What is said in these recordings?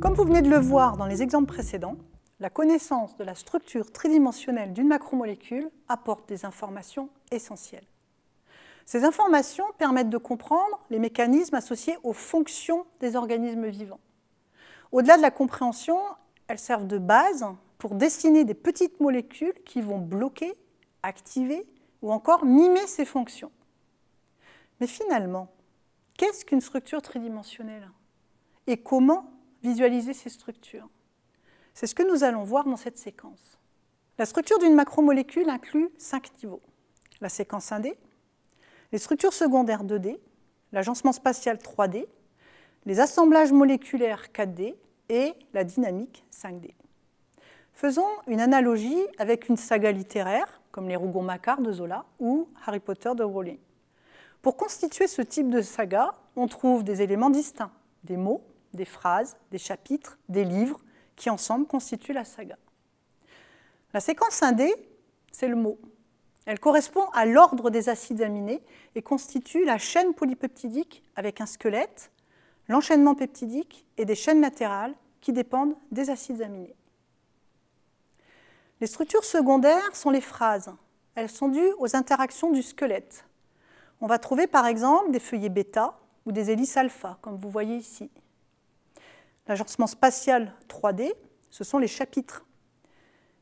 Comme vous venez de le voir dans les exemples précédents, la connaissance de la structure tridimensionnelle d'une macromolécule apporte des informations essentielles. Ces informations permettent de comprendre les mécanismes associés aux fonctions des organismes vivants. Au-delà de la compréhension, elles servent de base pour dessiner des petites molécules qui vont bloquer, activer ou encore mimer ces fonctions. Mais finalement, qu'est-ce qu'une structure tridimensionnelle Et comment visualiser ces structures C'est ce que nous allons voir dans cette séquence. La structure d'une macromolécule inclut cinq niveaux. La séquence 1D, les structures secondaires 2D, l'agencement spatial 3D, les assemblages moléculaires 4D et la dynamique 5D. Faisons une analogie avec une saga littéraire, comme les Rougon-Macquart de Zola ou Harry Potter de Rowling. Pour constituer ce type de saga, on trouve des éléments distincts, des mots, des phrases, des chapitres, des livres, qui ensemble constituent la saga. La séquence 1D, c'est le mot. Elle correspond à l'ordre des acides aminés et constitue la chaîne polypeptidique avec un squelette, l'enchaînement peptidique et des chaînes latérales qui dépendent des acides aminés. Les structures secondaires sont les phrases. Elles sont dues aux interactions du squelette. On va trouver par exemple des feuillets bêta ou des hélices alpha, comme vous voyez ici. L'agencement spatial 3D, ce sont les chapitres.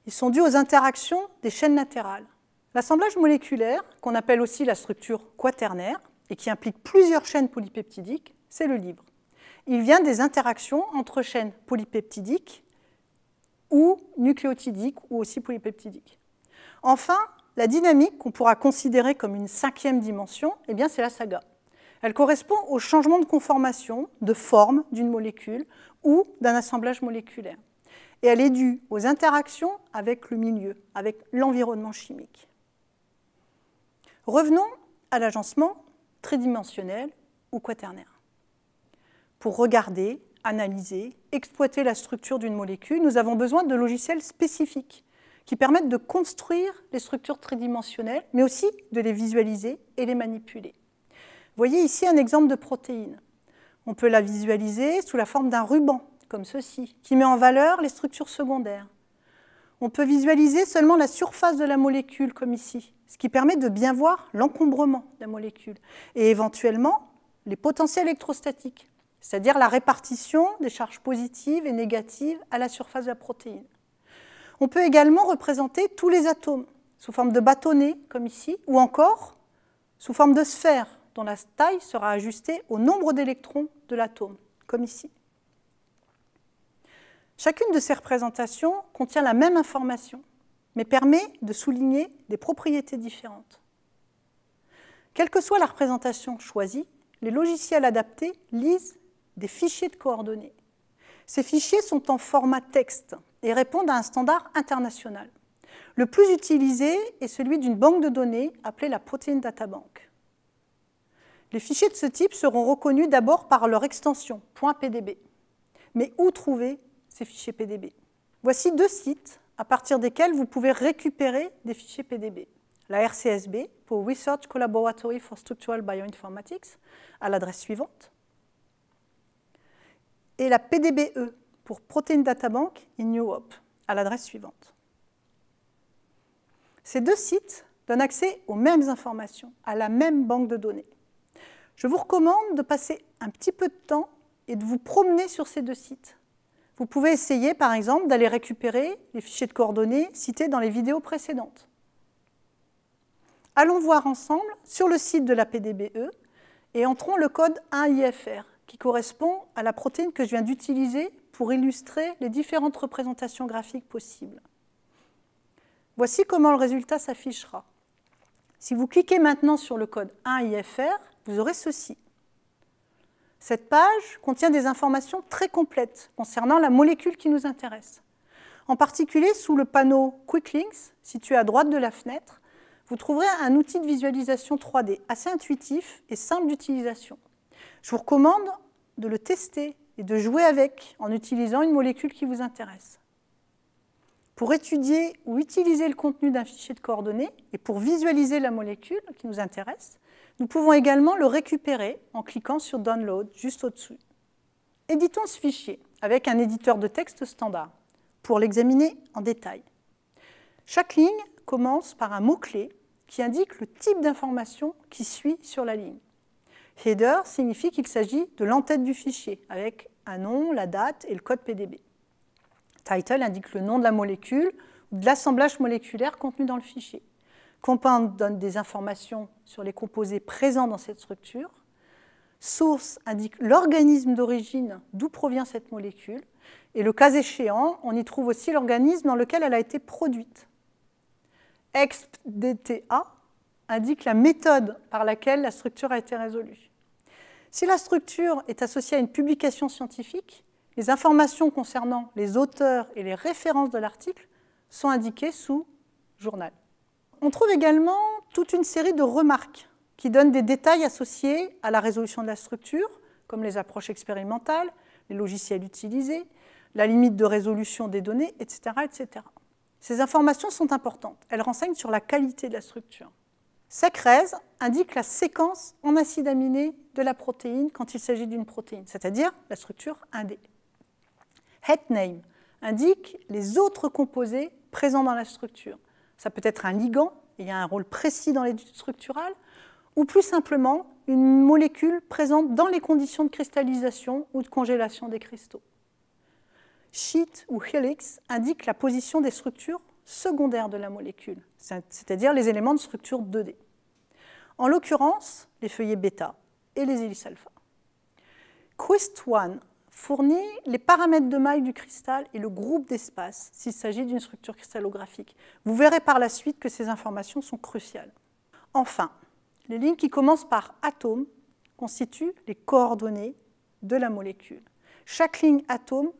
Ils sont dus aux interactions des chaînes latérales. L'assemblage moléculaire, qu'on appelle aussi la structure quaternaire, et qui implique plusieurs chaînes polypeptidiques, c'est le livre. Il vient des interactions entre chaînes polypeptidiques ou nucléotidiques ou aussi polypeptidique. Enfin, la dynamique qu'on pourra considérer comme une cinquième dimension, eh c'est la saga. Elle correspond au changement de conformation, de forme d'une molécule ou d'un assemblage moléculaire. Et elle est due aux interactions avec le milieu, avec l'environnement chimique. Revenons à l'agencement tridimensionnel ou quaternaire. Pour regarder analyser, exploiter la structure d'une molécule, nous avons besoin de logiciels spécifiques qui permettent de construire les structures tridimensionnelles, mais aussi de les visualiser et les manipuler. voyez ici un exemple de protéine. On peut la visualiser sous la forme d'un ruban, comme ceci, qui met en valeur les structures secondaires. On peut visualiser seulement la surface de la molécule, comme ici, ce qui permet de bien voir l'encombrement de la molécule et éventuellement les potentiels électrostatiques, c'est-à-dire la répartition des charges positives et négatives à la surface de la protéine. On peut également représenter tous les atomes sous forme de bâtonnets, comme ici, ou encore sous forme de sphères, dont la taille sera ajustée au nombre d'électrons de l'atome, comme ici. Chacune de ces représentations contient la même information, mais permet de souligner des propriétés différentes. Quelle que soit la représentation choisie, les logiciels adaptés lisent des fichiers de coordonnées. Ces fichiers sont en format texte et répondent à un standard international. Le plus utilisé est celui d'une banque de données appelée la Protein Data Bank. Les fichiers de ce type seront reconnus d'abord par leur extension .pdb. Mais où trouver ces fichiers PDB Voici deux sites à partir desquels vous pouvez récupérer des fichiers PDB. La RCSB pour Research Collaboratory for Structural Bioinformatics à l'adresse suivante et la PDBE pour Protein Data Bank in Hope, à l'adresse suivante. Ces deux sites donnent accès aux mêmes informations, à la même banque de données. Je vous recommande de passer un petit peu de temps et de vous promener sur ces deux sites. Vous pouvez essayer, par exemple, d'aller récupérer les fichiers de coordonnées cités dans les vidéos précédentes. Allons voir ensemble sur le site de la PDBE et entrons le code 1IFR qui correspond à la protéine que je viens d'utiliser pour illustrer les différentes représentations graphiques possibles. Voici comment le résultat s'affichera. Si vous cliquez maintenant sur le code 1IFR, vous aurez ceci. Cette page contient des informations très complètes concernant la molécule qui nous intéresse. En particulier, sous le panneau Quick Links, situé à droite de la fenêtre, vous trouverez un outil de visualisation 3D assez intuitif et simple d'utilisation. Je vous recommande de le tester et de jouer avec en utilisant une molécule qui vous intéresse. Pour étudier ou utiliser le contenu d'un fichier de coordonnées et pour visualiser la molécule qui nous intéresse, nous pouvons également le récupérer en cliquant sur Download juste au-dessus. Éditons ce fichier avec un éditeur de texte standard pour l'examiner en détail. Chaque ligne commence par un mot-clé qui indique le type d'information qui suit sur la ligne. Header signifie qu'il s'agit de l'entête du fichier, avec un nom, la date et le code PDB. Title indique le nom de la molécule ou de l'assemblage moléculaire contenu dans le fichier. Compound donne des informations sur les composés présents dans cette structure. Source indique l'organisme d'origine d'où provient cette molécule. Et le cas échéant, on y trouve aussi l'organisme dans lequel elle a été produite. EXPDTA indique la méthode par laquelle la structure a été résolue. Si la structure est associée à une publication scientifique, les informations concernant les auteurs et les références de l'article sont indiquées sous journal. On trouve également toute une série de remarques qui donnent des détails associés à la résolution de la structure, comme les approches expérimentales, les logiciels utilisés, la limite de résolution des données, etc. etc. Ces informations sont importantes. Elles renseignent sur la qualité de la structure. SECRES indique la séquence en acides aminés de la protéine quand il s'agit d'une protéine, c'est-à-dire la structure 1D. Head name indique les autres composés présents dans la structure. Ça peut être un ligand, il y a un rôle précis dans l'étude structurale, ou plus simplement une molécule présente dans les conditions de cristallisation ou de congélation des cristaux. Sheet ou helix indique la position des structures secondaires de la molécule, c'est-à-dire les éléments de structure 2D. En l'occurrence, les feuillets bêta, et les hélices alpha. Quest 1 fournit les paramètres de maille du cristal et le groupe d'espace s'il s'agit d'une structure cristallographique. Vous verrez par la suite que ces informations sont cruciales. Enfin, les lignes qui commencent par atome constituent les coordonnées de la molécule. Chaque ligne atome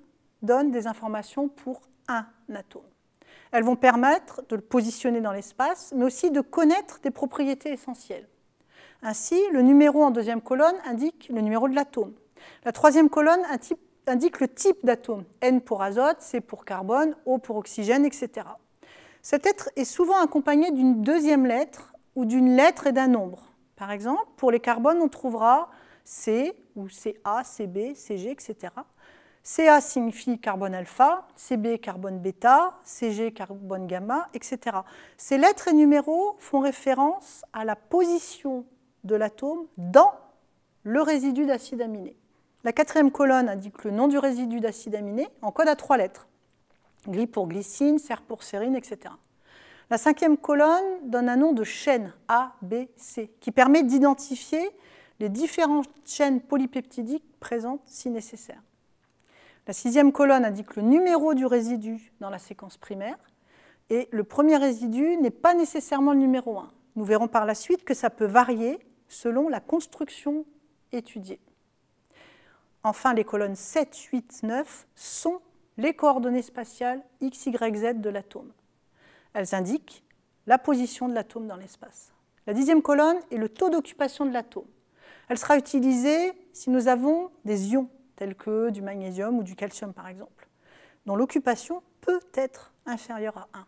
donne des informations pour un atome. Elles vont permettre de le positionner dans l'espace, mais aussi de connaître des propriétés essentielles. Ainsi, le numéro en deuxième colonne indique le numéro de l'atome. La troisième colonne indique le type d'atome, N pour azote, C pour carbone, O pour oxygène, etc. Cette lettre est souvent accompagnée d'une deuxième lettre ou d'une lettre et d'un nombre. Par exemple, pour les carbones, on trouvera C ou CA, CB, CG, etc. CA signifie carbone alpha, CB carbone bêta, CG carbone gamma, etc. Ces lettres et numéros font référence à la position de l'atome dans le résidu d'acide aminé. La quatrième colonne indique le nom du résidu d'acide aminé en code à trois lettres. Gly pour glycine, serre pour sérine, etc. La cinquième colonne donne un nom de chaîne A, B, C, qui permet d'identifier les différentes chaînes polypeptidiques présentes si nécessaire. La sixième colonne indique le numéro du résidu dans la séquence primaire, et le premier résidu n'est pas nécessairement le numéro 1. Nous verrons par la suite que ça peut varier selon la construction étudiée. Enfin, les colonnes 7, 8, 9 sont les coordonnées spatiales x, y, z de l'atome. Elles indiquent la position de l'atome dans l'espace. La dixième colonne est le taux d'occupation de l'atome. Elle sera utilisée si nous avons des ions, tels que du magnésium ou du calcium par exemple, dont l'occupation peut être inférieure à 1.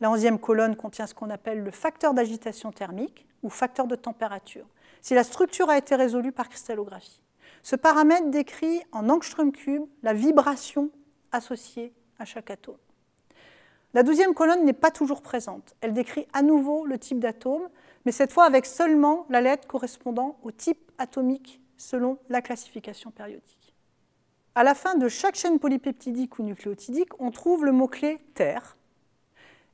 La onzième colonne contient ce qu'on appelle le facteur d'agitation thermique ou facteur de température, si la structure a été résolue par cristallographie. Ce paramètre décrit en angstrom cube la vibration associée à chaque atome. La douzième colonne n'est pas toujours présente. Elle décrit à nouveau le type d'atome, mais cette fois avec seulement la lettre correspondant au type atomique selon la classification périodique. À la fin de chaque chaîne polypeptidique ou nucléotidique, on trouve le mot-clé Terre,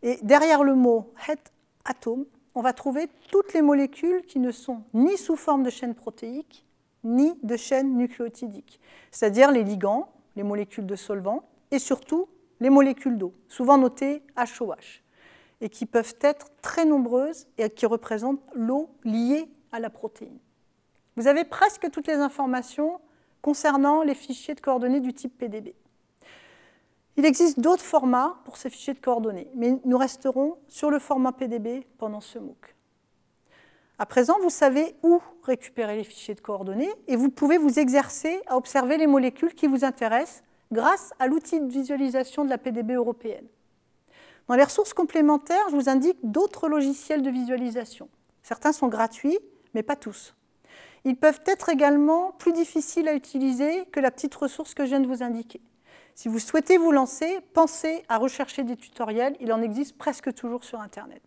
et derrière le mot het atome, on va trouver toutes les molécules qui ne sont ni sous forme de chaîne protéique, ni de chaîne nucléotidique, c'est-à-dire les ligands, les molécules de solvant, et surtout les molécules d'eau, souvent notées HOH, et qui peuvent être très nombreuses et qui représentent l'eau liée à la protéine. Vous avez presque toutes les informations concernant les fichiers de coordonnées du type PDB. Il existe d'autres formats pour ces fichiers de coordonnées, mais nous resterons sur le format PDB pendant ce MOOC. À présent, vous savez où récupérer les fichiers de coordonnées et vous pouvez vous exercer à observer les molécules qui vous intéressent grâce à l'outil de visualisation de la PDB européenne. Dans les ressources complémentaires, je vous indique d'autres logiciels de visualisation. Certains sont gratuits, mais pas tous. Ils peuvent être également plus difficiles à utiliser que la petite ressource que je viens de vous indiquer. Si vous souhaitez vous lancer, pensez à rechercher des tutoriels. Il en existe presque toujours sur Internet.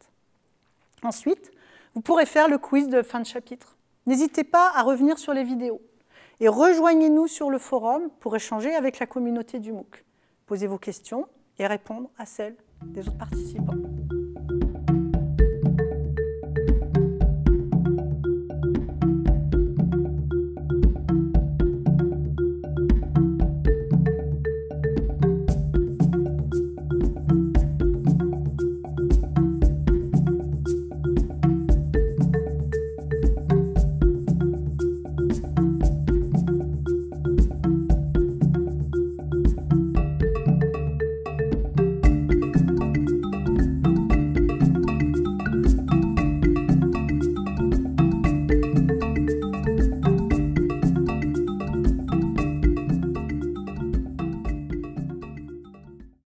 Ensuite, vous pourrez faire le quiz de fin de chapitre. N'hésitez pas à revenir sur les vidéos et rejoignez-nous sur le forum pour échanger avec la communauté du MOOC. Posez vos questions et répondre à celles des autres participants.